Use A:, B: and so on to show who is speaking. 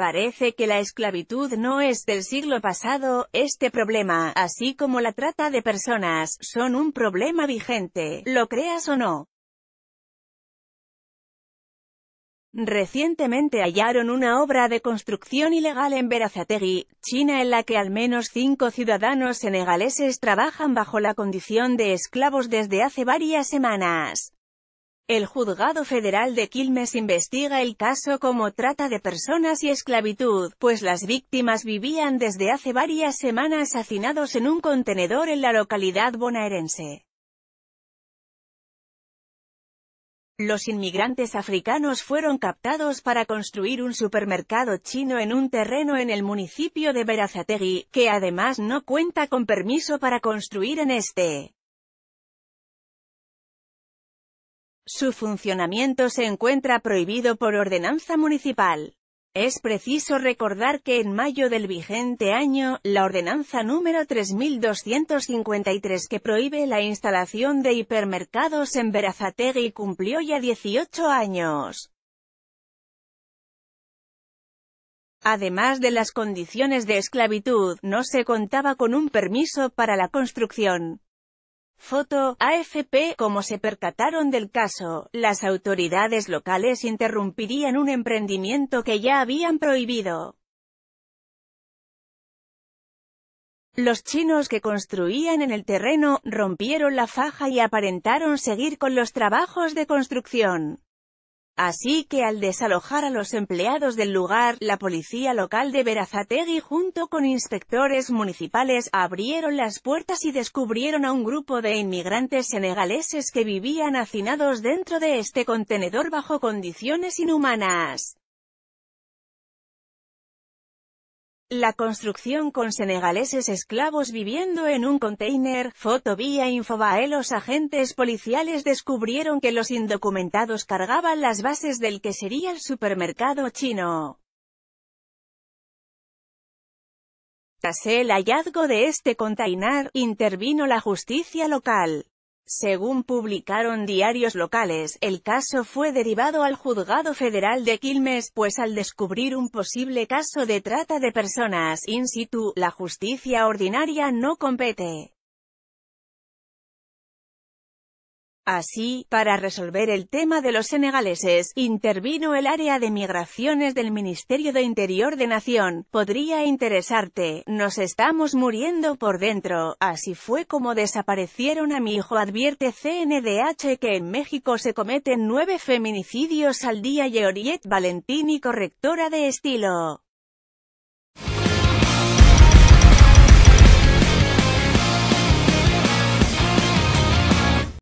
A: Parece que la esclavitud no es del siglo pasado, este problema, así como la trata de personas, son un problema vigente, lo creas o no. Recientemente hallaron una obra de construcción ilegal en Berazategui, China en la que al menos cinco ciudadanos senegaleses trabajan bajo la condición de esclavos desde hace varias semanas. El juzgado federal de Quilmes investiga el caso como trata de personas y esclavitud, pues las víctimas vivían desde hace varias semanas hacinados en un contenedor en la localidad bonaerense. Los inmigrantes africanos fueron captados para construir un supermercado chino en un terreno en el municipio de Berazategui, que además no cuenta con permiso para construir en este. Su funcionamiento se encuentra prohibido por ordenanza municipal. Es preciso recordar que en mayo del vigente año, la ordenanza número 3253 que prohíbe la instalación de hipermercados en Berazategui cumplió ya 18 años. Además de las condiciones de esclavitud, no se contaba con un permiso para la construcción. Foto, AFP, como se percataron del caso, las autoridades locales interrumpirían un emprendimiento que ya habían prohibido. Los chinos que construían en el terreno, rompieron la faja y aparentaron seguir con los trabajos de construcción. Así que al desalojar a los empleados del lugar, la policía local de Berazategui junto con inspectores municipales abrieron las puertas y descubrieron a un grupo de inmigrantes senegaleses que vivían hacinados dentro de este contenedor bajo condiciones inhumanas. La construcción con senegaleses esclavos viviendo en un container, foto vía Infobae Los agentes policiales descubrieron que los indocumentados cargaban las bases del que sería el supermercado chino. Tras el hallazgo de este container, intervino la justicia local. Según publicaron diarios locales, el caso fue derivado al Juzgado Federal de Quilmes, pues al descubrir un posible caso de trata de personas in situ, la justicia ordinaria no compete. Así, para resolver el tema de los senegaleses, intervino el área de migraciones del Ministerio de Interior de Nación. Podría interesarte, nos estamos muriendo por dentro. Así fue como desaparecieron a mi hijo, advierte CNDH que en México se cometen nueve feminicidios al día y Oriette Valentini correctora de estilo.